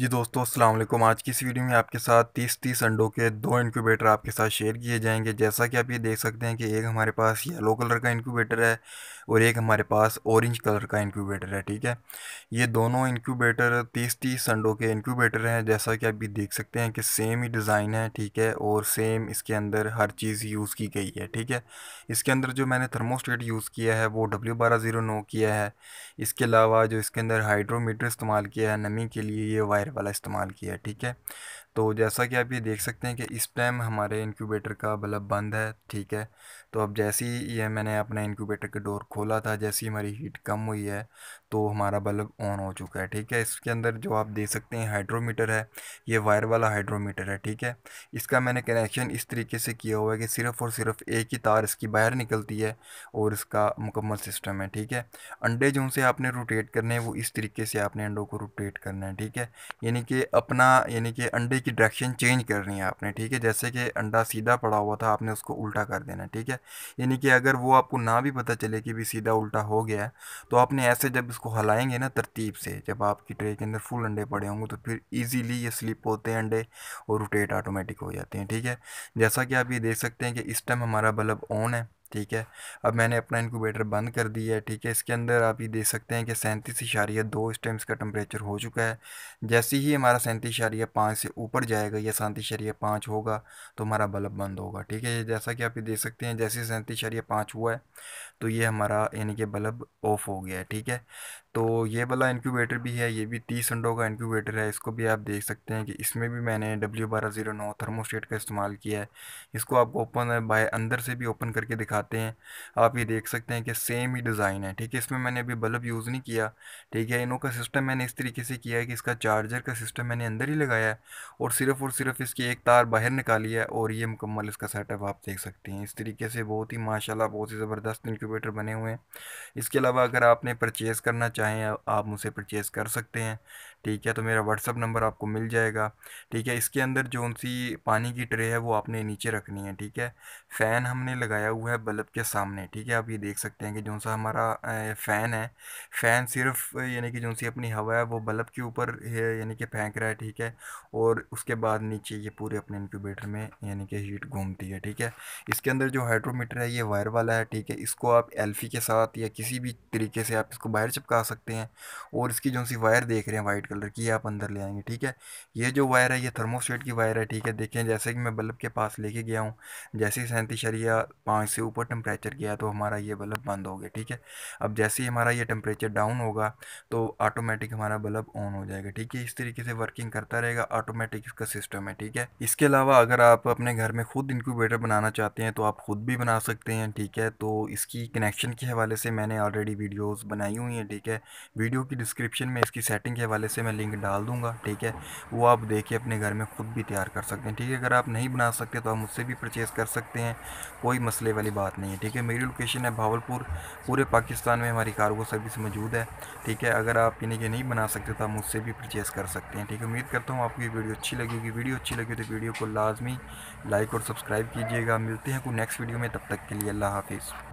جی دوستو السلام علیکم آج کی اس ویڈیو میں آپ کے ساتھ تیس تیس انڈوں کے دو انکیوبیٹر آپ کے ساتھ شیئر کیے جائیں گے جیسا کہ آپ یہ دیکھ سکتے ہیں کہ ایک ہمارے پاس یلو کلر کا انکیوبیٹر ہے اور ایک ہمارے پاس اورنج کلر کا انکیوبیٹر ہے ٹھیک ہے یہ دونوں انکیوبیٹر تیس تیس انڈوں کے انکیوبیٹر ہیں جیسا کہ آپ یہ دیکھ سکتے ہیں کہ سیم ہی ڈیزائن ہے ٹھیک ہے اور سیم اس کے اندر ہر چیز یوز کی گئی ہے ٹھیک ہے اس کے اندر جو میں نے تھرموسٹیٹ یوز کیا ہے وہ ڈبلیو بارہ زیرو نو کیا ہے اس کے علاوہ جو اس کے اندر ہائیڈرومیٹر استعمال کیا ہے نمی کے لیے یہ وائر والا استعمال کیا ٹھیک ہے تو جیسا کہ آپ یہ دیکھ سکتے ہیں کہ اس ٹائم ہمارے انکیوبیٹر کا بلب بند ہے ٹھیک ہے تو اب جیسی یہ میں نے اپنا انکیوبیٹر کے ڈور کھولا تھا جیسی ہماری ہیٹ کم ہوئی ہے تو ہمارا بلب آن ہو چکا ہے ٹھیک ہے اس کے اندر جو آپ دیکھ سکتے ہیں ہائیڈرو میٹر ہے یہ وائر والا ہائیڈرو میٹر ہے ٹھیک ہے اس کا میں نے کنیکشن اس طریقے سے کیا ہوا ہے کہ صرف اور صرف ایک ہی تار اس کی باہر نکلتی ہے اور اس کا مکمل سسٹم ہے ٹھیک ہے انڈے جو ان سے آپ نے روٹیٹ کرنے ہیں وہ اس طریقے سے آپ نے انڈوں کو روٹیٹ کرنا ہے ٹھیک ہے یعنی کہ اپنا یعنی کہ انڈے کی ڈائریکشن چینج کرنی ہے آپ نے ٹھیک ہے جیسے کہ انڈا سیدھا پڑا ہوا تھا آپ نے اس کو الٹا کر دینا ٹھیک ہے یعنی کہ اگر وہ آپ کو نہ بھی پتہ چلے کہ بھی سیدھا الٹا ہو گیا ہے تو آپ نے ایسے جب اس کو ہلائیں گے نا ترتیب سے جب آپ کی ٹرے کے اندر فل انڈے پڑے ہوں گے تو پھر ایزیلی یہ سلپ ہوتے ہیں انڈے اور روٹیٹ آٹومیٹک ہو جاتے ہیں ٹھیک ہے جیسا کہ آپ یہ دیکھ سکتے ہیں کہ اس ٹائم ہمارا بلب آن ہے ٹھیک ہے اب میں نے اپنا انکوبیٹر بند کر دیا ہے ٹھیک ہے اس کے اندر آپ یہ دیکھ سکتے ہیں کہ سینتیس اشاریہ دو اس ٹائم اس کا ٹمپریچر ہو چکا ہے جیسی ہی ہمارا سینتیس اشاریہ پانچ سے اوپر جائے گا یا اشاریہ پانچ ہوگا تو ہمارا بلب بند ہوگا ٹھیک ہے جیسا کہ آپ یہ دیکھ سکتے ہیں جیسے سینتیس اشاریہ پانچ ہوا ہے تو یہ ہمارا یعنی کہ بلب آف ہو گیا ہے ٹھیک ہے تو یہ والا انکیویٹر بھی ہے یہ بھی تیس انڈوں کا انکیویٹر ہے اس کو بھی آپ دیکھ سکتے ہیں کہ اس میں بھی میں نے ڈبلیو بارہ زیرو نو تھرموسٹیٹ کا استعمال کیا ہے اس کو آپ اوپن بائے اندر سے بھی اوپن کر کے دکھاتے ہیں آپ یہ دیکھ سکتے ہیں کہ سیم ہی ڈیزائن ہے ٹھیک ہے اس میں میں نے ابھی بلب یوز نہیں کیا ٹھیک ہے انہوں کا سسٹم میں نے اس طریقے سے کیا ہے کہ اس کا چارجر کا سسٹم میں نے اندر ہی لگایا ہے اور صرف اور صرف اس کی ایک تار باہر نکالی ہے اور یہ مکمل اس کا سیٹ اپ آپ دیکھ سکتے ہیں اس طریقے سے بہت ہی ماشاءاللہ بہت ہی زبردست انکوبیٹر بنے ہوئے ہیں اس کے علاوہ اگر آپ نے پرچیز کرنا چاہ چاہیں آپ مجھ سے پرچیز کر سکتے ہیں ٹھیک ہے تو میرا واٹس اپ نمبر آپ کو مل جائے گا ٹھیک ہے اس کے اندر جو پانی کی ٹرے ہے وہ آپ نے نیچے رکھنی ہے ٹھیک ہے فین ہم نے لگایا ہوا ہے ہے ہے کے سامنے ٹھیک آپ یہ دیکھ سکتے ہیں کہ کہ ہمارا فین فین صرف یعنی اپنی ہوا ہے وہ بلب کے اوپر یعنی کہ پھینک رہا ہے ٹھیک ہے اور اس کے بعد نیچے یہ پورے اپنے انکیوبیٹر میں یعنی کہ ہیٹ گھومتی ہے ٹھیک ہے اس کے اندر جو ہائڈرو میٹر ہے یہ وائر والا ہے ٹھیک ہے اس کو آپ ایلفی کے ساتھ یا کسی بھی طریقے سے آپ اس کو باہر چپکا سکتے سکتے ہیں اور اس کی جو سی وائر دیکھ رہے ہیں وائٹ کلر کی آپ اندر لے آئیں گے ٹھیک ہے یہ جو وائر ہے یہ سٹیٹ کی وائر ہے ٹھیک ہے دیکھیں جیسے کہ میں بلب کے پاس لے کے گیا ہوں جیسے شریعہ پانچ سے اوپر ٹمپریچر گیا تو ہمارا یہ بلب بند ہو گیا ٹھیک ہے اب جیسے ہی ہمارا یہ ٹمپریچر ڈاؤن ہوگا تو آٹومیٹک ہمارا بلب آن ہو جائے گا ٹھیک ہے اس طریقے سے ورکنگ کرتا رہے گا آٹومیٹک اس کا سسٹم ہے ٹھیک ہے اس کے علاوہ اگر آپ اپنے گھر میں خود انکوبیٹر بنانا چاہتے ہیں تو آپ خود بھی بنا سکتے ہیں ٹھیک ہے تو اس کی کنیکشن کے حوالے سے میں نے آلریڈی ویڈیوز بنائی ہوئی ہیں ٹھیک ہے ہے ویڈیو کی ڈسکرپشن میں اس کی سیٹنگ کے حوالے سے میں لنک ڈال دوں گا ٹھیک ہے وہ آپ دیکھ کے اپنے گھر میں خود بھی تیار کر سکتے ہیں ٹھیک ہے اگر آپ نہیں بنا سکتے تو آپ مجھ سے بھی پرچیز کر سکتے ہیں کوئی مسئلے والی بات نہیں ہے ٹھیک ہے میری لوکیشن ہے بھاول پور پورے پاکستان میں ہماری کارگو سروس موجود ہے ٹھیک ہے اگر آپ انہیں یعنی یہ نہیں بنا سکتے تو آپ مجھ سے بھی پرچیز کر سکتے ہیں ٹھیک ہے امید کرتا ہوں آپ کو یہ ویڈیو اچھی لگے گی ویڈیو اچھی لگے تو ویڈیو کو لازمی لائک اور سبسکرائب کیجیے گا ملتے ہیں کوئی نیکسٹ ویڈیو میں تب تک کے لیے اللہ حافظ